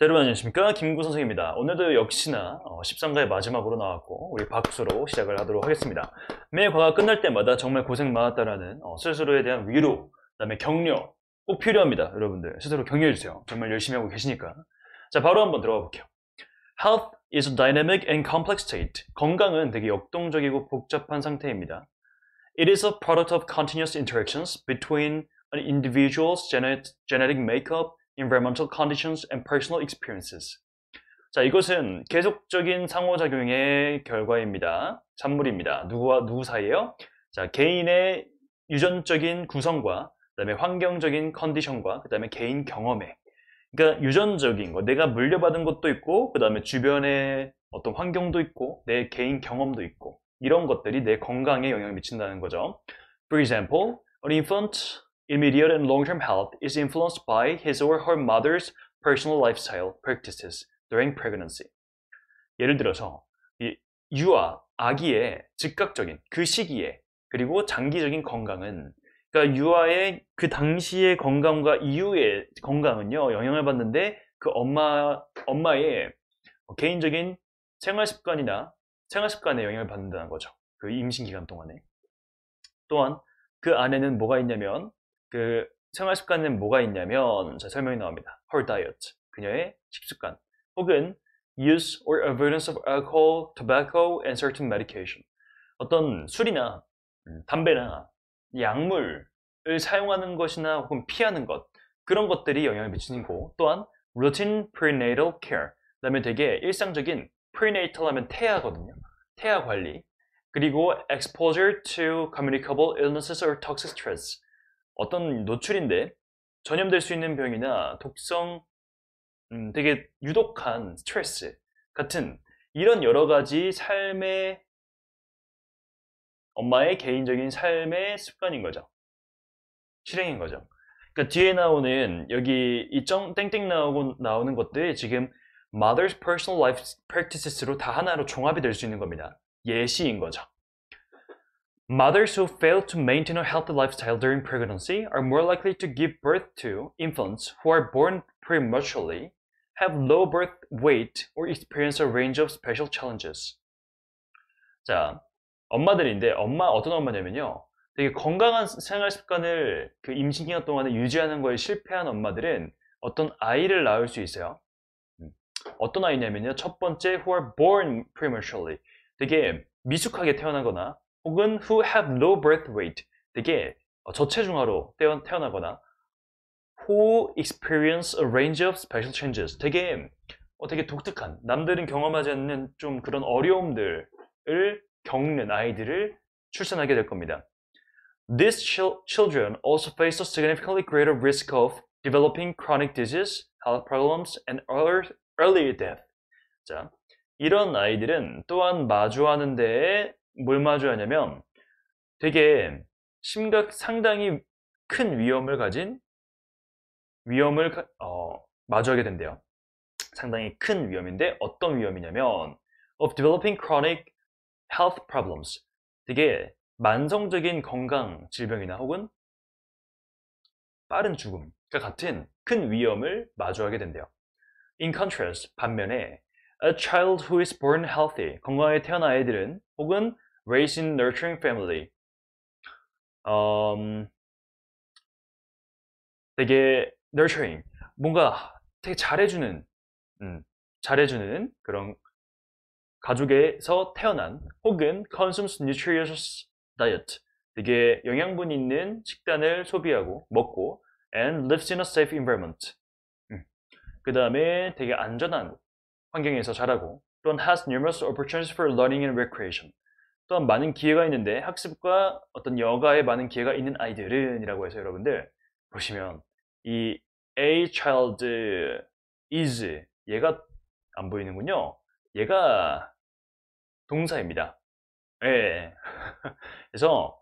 자, 여러분 안녕하십니까 김구 선생입니다 오늘도 역시나 13가의 어, 마지막으로 나왔고 우리 박수로 시작을 하도록 하겠습니다 매 과가 끝날 때마다 정말 고생 많았다라는 어, 스스로에 대한 위로 그 다음에 격려 꼭 필요합니다 여러분들 스스로 격려해주세요 정말 열심히 하고 계시니까 자 바로 한번 들어가 볼게요 Health is a dynamic and complex state 건강은 되게 역동적이고 복잡한 상태입니다 It is a product of continuous interactions between an individual's genetic makeup environmental conditions and personal experiences. 자, 이것은 계속적인 상호작용의 결과입니다. 산물입니다. 누구와 누구 사이에요? 자, 개인의 유전적인 구성과 그다음에 환경적인 컨디션과 그다음에 개인 경험에 그러니까 유전적인 거 내가 물려받은 것도 있고 그다음에 주변의 어떤 환경도 있고 내 개인 경험도 있고 이런 것들이 내 건강에 영향을 미친다는 거죠. For example, an infant immediate and long-term health is influenced by his or her mother's personal lifestyle practices during pregnancy. 예를 들어서 유아, 아기의 즉각적인 그 시기에 그리고 장기적인 건강은 그러니까 유아의 그 당시의 건강과 이후의 건강은요 영향을 받는데 그 엄마 엄마의 개인적인 생활 습관이나 생활 습관에 영향을 받는다는 거죠. 그 임신 기간 동안에 또한 그 안에는 뭐가 있냐면 그 생활 습관은 뭐가 있냐면 자, 설명이 나옵니다. Her diet, 그녀의 식습관 혹은 use or avoidance of alcohol, tobacco, and certain medication 어떤 술이나 담배나 약물을 사용하는 것이나 혹은 피하는 것 그런 것들이 영향을 미치는 거 또한 routine prenatal care 그다음에 되게 일상적인 prenatal 하면 태아거든요 태아 관리 그리고 exposure to communicable illnesses or toxic stress 어떤 노출인데 전염될 수 있는 병이나 독성, 음, 되게 유독한 스트레스 같은 이런 여러 가지 삶의 엄마의 개인적인 삶의 습관인 거죠. 실행인 거죠. 그 뒤에 나오는 여기 이점 땡땡 나오고 나오는 것들 지금 mother's personal life practices로 다 하나로 종합이 될 수 있는 겁니다. 예시인 거죠. Mothers who fail to maintain a healthy lifestyle during pregnancy are more likely to give birth to infants who are born prematurely, have low birth weight, or experience a range of special challenges. 자, 엄마들인데 엄마 어떤 엄마냐면요. 되게 건강한 생활 습관을 그 임신 기간 동안에 유지하는 거에 실패한 엄마들은 어떤 아이를 낳을 수 있어요. 어떤 아이냐면요. 첫 번째 who are born prematurely. 되게 미숙하게 태어나거나 혹은 who have low birth weight 되게 저체중아로 태어나거나 who experience a range of special changes 되게 어, 되게 독특한 남들은 경험하지 않는 좀 그런 어려움들을 겪는 아이들을 출산하게 될 겁니다. These children also face a significantly greater risk of developing chronic disease, health problems, and early death. 자, 이런 아이들은 또한 마주하는 데에 뭘 마주하냐 면 되게 심각 상당히 큰 위험을 가진 위험을 어, 마주하게 된대요. 상당히 큰 위험인데 어떤 위험이냐면 of developing chronic health problems 되게 만성적인 건강 질병이나 혹은 빠른 죽음과 같은 큰 위험을 마주하게 된대요. In contrast, 반면에 a child who is born healthy 건강하게 태어난 아이들은 혹은 r a i s in g nurturing family. u 되게 nurturing 뭔가 되게 잘해주는 음, 잘해주는 그런 가족에서 태어난 혹은 consumes nutritious diet 되게 영양분 있는 식단을 소비하고 먹고 and lives in a safe environment 음, 그 다음에 되게 안전한 환경에서 자라고 또한 has numerous opportunities for learning and recreation 또한 많은 기회가 있는데 학습과 어떤 여가에 많은 기회가 있는 아이들은 이라고 해서 여러분들 보시면 이 a child is 얘가 안 보이는군요. 얘가 동사입니다. 예. 그래서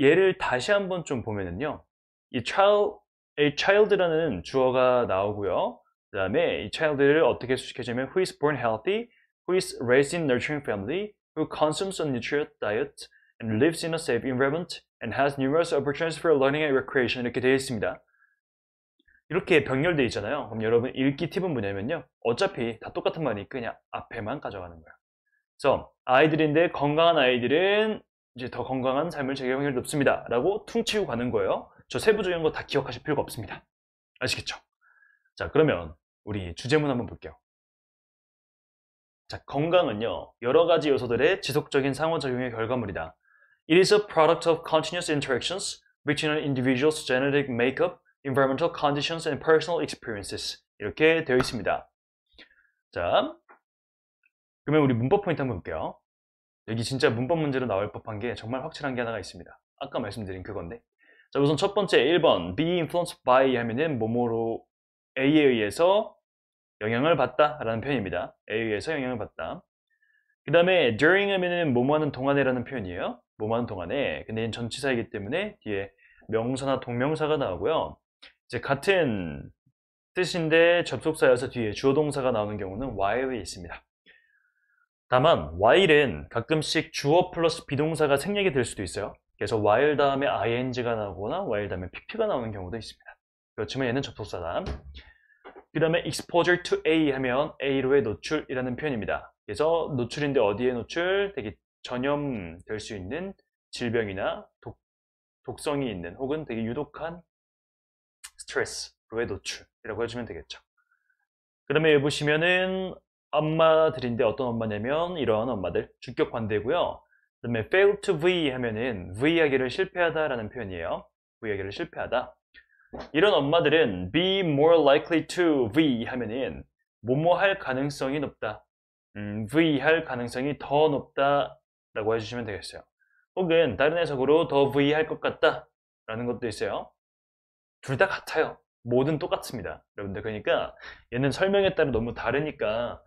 얘를 다시 한번 좀 보면은요. 이 child, a child라는 주어가 나오고요. 그 다음에 이 child를 어떻게 수식해주면 who is born healthy, who is raised in nurturing family, who consumes a nutritious diet and lives in a safe environment and has numerous opportunities for learning and recreation 이렇게 되어 있습니다. 이렇게 병렬되어 있잖아요. 그럼 여러분 읽기 팁은 뭐냐면요. 어차피 다 똑같은 말이 그냥 앞에만 가져가는 거예요. 그래서 아이들인데 건강한 아이들은 이제 더 건강한 삶을 즐길 확률이 높습니다. 라고 퉁치고 가는 거예요. 저 세부적인 거 다 기억하실 필요가 없습니다. 아시겠죠? 자 그러면 우리 주제문 한번 볼게요. 자, 건강은요. 여러 가지 요소들의 지속적인 상호 작용의 결과물이다. It is a product of continuous interactions between an individual's genetic makeup, environmental conditions and personal experiences. 이렇게 되어 있습니다. 자, 그러면 우리 문법 포인트 한번 볼게요. 여기 진짜 문법 문제로 나올 법한 게 정말 확실한 게 하나가 있습니다. 아까 말씀드린 그건데. 자, 우선 첫 번째 1번 be influenced by 하면은 뭐뭐로 A에 의해서 영향을 받다 라는 표현입니다. A에 의해서 영향을 받다. 그 다음에 during 하면은 뭐뭐 하는 동안에라는 표현이에요. 뭐뭐 하는 동안에. 근데 얘는 전치사이기 때문에 뒤에 명사나 동명사가 나오고요. 이제 같은 뜻인데 접속사여서 뒤에 주어 동사가 나오는 경우는 while이 있습니다. 다만 while은 가끔씩 주어 플러스 비동사가 생략이 될 수도 있어요. 그래서 while 다음에 ing가 나오거나 while 다음에 pp가 나오는 경우도 있습니다. 그렇지만 얘는 접속사다. 그 다음에 exposure to A 하면 A로의 노출이라는 표현입니다. 그래서 노출인데 어디에 노출? 되게 전염될 수 있는 질병이나 독, 독성이 있는 혹은 되게 유독한 스트레스로의 노출이라고 해주면 되겠죠. 그 다음에 여기 보시면은 엄마들인데 어떤 엄마냐면 이런 엄마들 주격 관대고요. 그 다음에 fail to V 하면은 V 하기를 실패하다라는 표현이에요. V 하기를 실패하다. 이런 엄마들은 be more likely to V 하면은 뭐뭐 할 가능성이 높다. 음, V 할 가능성이 더 높다 라고 해주시면 되겠어요. 혹은 다른 해석으로 더 V 할 것 같다 라는 것도 있어요. 둘 다 같아요. 모든 똑같습니다. 여러분들 그러니까 얘는 설명에 따라 너무 다르니까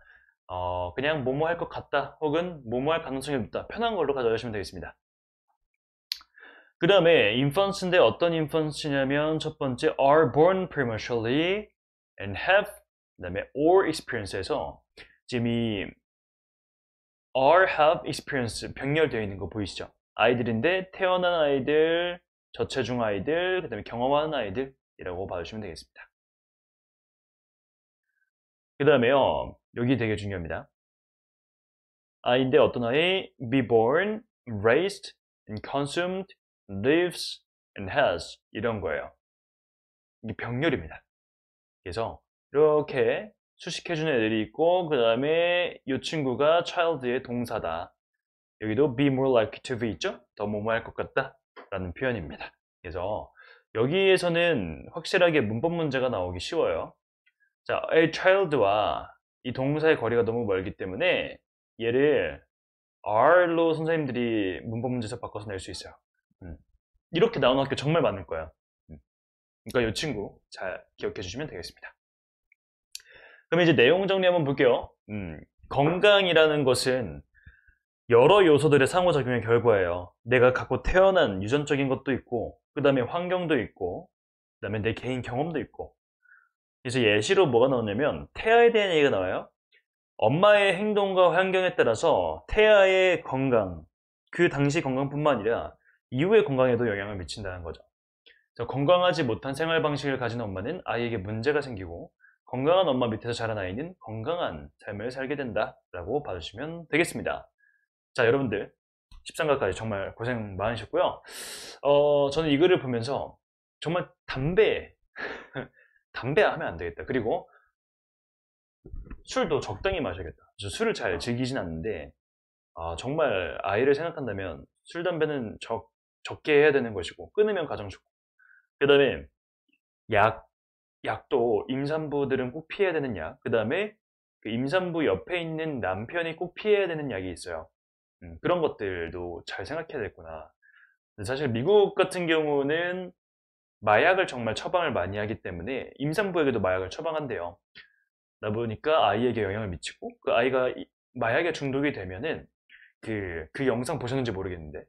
어, 그냥 뭐뭐 할 것 같다 혹은 뭐뭐 할 가능성이 높다 편한 걸로 가져가시면 되겠습니다. 그 다음에 infants인데 어떤 infants냐면 첫 번째 are born prematurely and have 그 다음에 or experience에서 지금 이 are have experience 병렬되어 있는 거 보이시죠? 아이들인데 태어난 아이들, 저체중 아이들, 그 다음에 경험하는 아이들이라고 봐주시면 되겠습니다. 그 다음에요. 여기 되게 중요합니다. 아이인데 어떤 아이? be born, raised, and consumed lives and has 이런 거예요. 이게 병렬입니다. 그래서 이렇게 수식해주는 애들이 있고 그 다음에 이 친구가 child의 동사다. 여기도 be more likely to be 있죠? 더 뭐 뭐 할 것 같다 라는 표현입니다. 그래서 여기에서는 확실하게 문법 문제가 나오기 쉬워요. 자, a child와 이 동사의 거리가 너무 멀기 때문에 얘를 are로 선생님들이 문법 문제에서 바꿔서 낼 수 있어요. 네. 이렇게 나오는 학교 정말 많을 거야. 네. 그러니까 이 친구 잘 기억해 주시면 되겠습니다. 그럼 이제 내용 정리 한번 볼게요. 음, 건강이라는 것은 여러 요소들의 상호작용의 결과예요. 내가 갖고 태어난 유전적인 것도 있고, 그 다음에 환경도 있고, 그 다음에 내 개인 경험도 있고. 그래서 예시로 뭐가 나오냐면 태아에 대한 얘기가 나와요. 엄마의 행동과 환경에 따라서 태아의 건강, 그 당시 건강뿐만 아니라 이후의 건강에도 영향을 미친다는 거죠. 건강하지 못한 생활 방식을 가진 엄마는 아이에게 문제가 생기고 건강한 엄마 밑에서 자란 아이는 건강한 삶을 살게 된다라고 봐주시면 되겠습니다. 자 여러분들 13강까지 정말 고생 많으셨고요. 어, 저는 이 글을 보면서 정말 담배 담배 하면 안 되겠다. 그리고 술도 적당히 마셔야겠다. 술을 잘 즐기진 않는데 아, 정말 아이를 생각한다면 술 담배는 적 적게 해야 되는 것이고 끊으면 가장 좋고 그 다음에 약, 약도 임산부들은 꼭 피해야 되는 약, 그 다음에 그 임산부 옆에 있는 남편이 꼭 피해야 되는 약이 있어요. 음, 그런 것들도 잘 생각해야 되겠구나. 사실 미국 같은 경우는 마약을 정말 처방을 많이 하기 때문에 임산부에게도 마약을 처방한대요. 나 보니까 아이에게 영향을 미치고 그 아이가 마약에 중독이 되면은 그, 그 영상 보셨는지 모르겠는데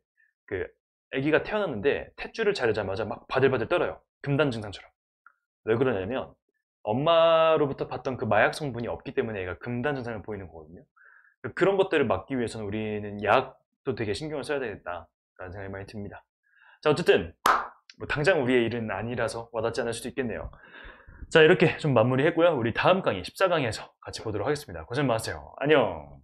그 아기가 태어났는데 탯줄을 자르자마자 막 바들바들 떨어요. 금단 증상처럼. 왜 그러냐면 엄마로부터 받던그 마약 성분이 없기 때문에 애가 금단 증상을 보이는 거거든요. 그러니까 그런 것들을 막기 위해서는 우리는 약도 되게 신경을 써야 되겠다라는 생각이 많이 듭니다. 자 어쨌든 뭐 당장 우리의 일은 아니라서 와닿지 않을 수도 있겠네요. 자 이렇게 좀 마무리했고요. 우리 다음 강의 14강에서 같이 보도록 하겠습니다. 고생 많으세요. 안녕.